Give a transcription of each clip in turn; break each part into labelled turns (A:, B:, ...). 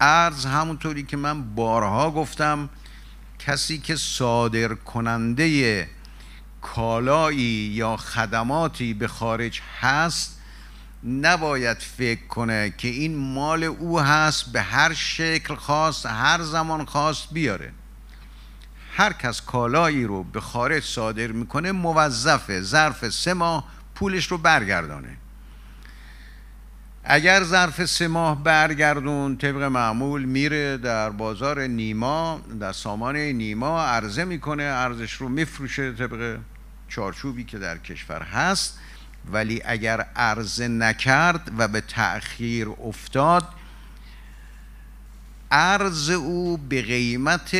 A: ارز همونطوری که من بارها گفتم کسی که صادر کننده کالایی یا خدماتی به خارج هست نباید فکر کنه که این مال او هست به هر شکل خواست هر زمان خواست بیاره هر کس کالایی رو به خارج صادر میکنه موظفه ظرف سه ماه پولش رو برگردانه اگر ظرف سه ماه برگردون طبق معمول میره در بازار نیما در سامان نیما عرضه میکنه ارزش رو میفروشه طبق چارچوبی که در کشور هست ولی اگر عرضه نکرد و به تأخیر افتاد ارز او به قیمت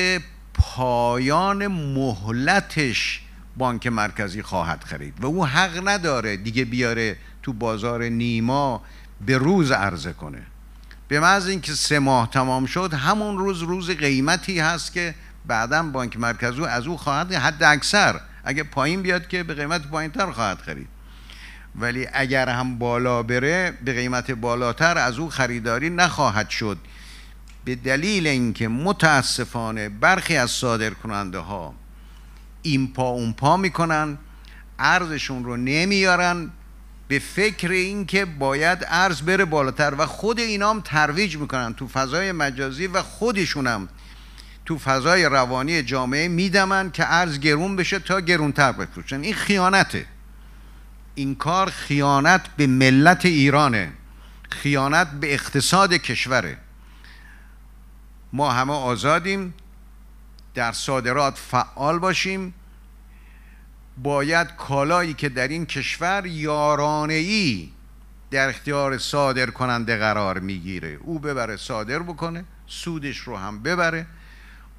A: پایان مهلتش بانک مرکزی خواهد خرید و او حق نداره دیگه بیاره تو بازار نیما به روز عرضه کنه به محض اینکه سه ماه تمام شد همون روز روز قیمتی هست که بعدا بانک مرکزی از او خواهد حد اکثر اگه پایین بیاد که به قیمت پایین تر خواهد خرید ولی اگر هم بالا بره به قیمت بالاتر از او خریداری نخواهد شد به دلیل اینکه متاسفانه برخی از صادر کننده ها این پا اون پا میکنن ارزشون رو نمیارن به فکر این که باید ارز بره بالاتر و خود اینام ترویج میکنن تو فضای مجازی و خودشونم تو فضای روانی جامعه میدمن که ارز گرون بشه تا گرونتر بفروشن این خیانته این کار خیانت به ملت ایرانه خیانت به اقتصاد کشوره ما همه آزادیم در صادرات فعال باشیم باید کالایی که در این کشور یارانه ای در اختیار صادر کننده قرار میگیره او ببره صادر بکنه سودش رو هم ببره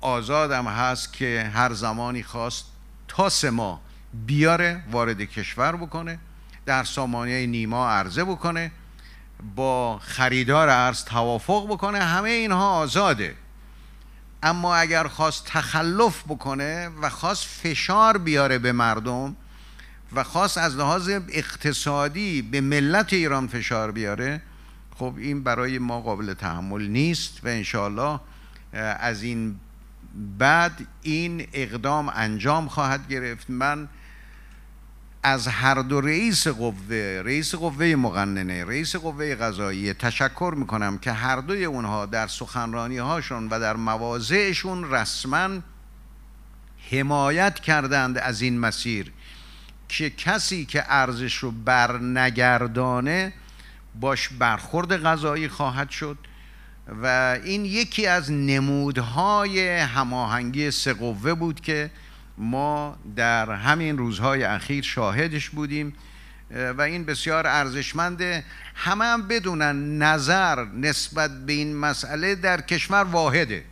A: آزادم هست که هر زمانی خواست تا سه ماه بیاره وارد کشور بکنه در سامانه نیما عرضه بکنه با خریدار ارز توافق بکنه همه اینها آزاده اما اگر خواست تخلف بکنه و خواست فشار بیاره به مردم و خواست از لحاظ اقتصادی به ملت ایران فشار بیاره خب این برای ما قابل تحمل نیست و انشالله از این بعد این اقدام انجام خواهد گرفت من از هر دو رئیس قوه رئیس قوه مقننه رئیس قوه قضایی تشکر میکنم که هر دوی اونها در سخنرانی هاشون و در مواضعشون رسما حمایت کردند از این مسیر که کسی که ارزش رو برنگردانه باش برخورد قضایی خواهد شد و این یکی از نمودهای هماهنگی سه قوه بود که ما در همین روزهای اخیر شاهدش بودیم و این بسیار ارزشمنده همه هم بدونن نظر نسبت به این مسئله در کشور واحده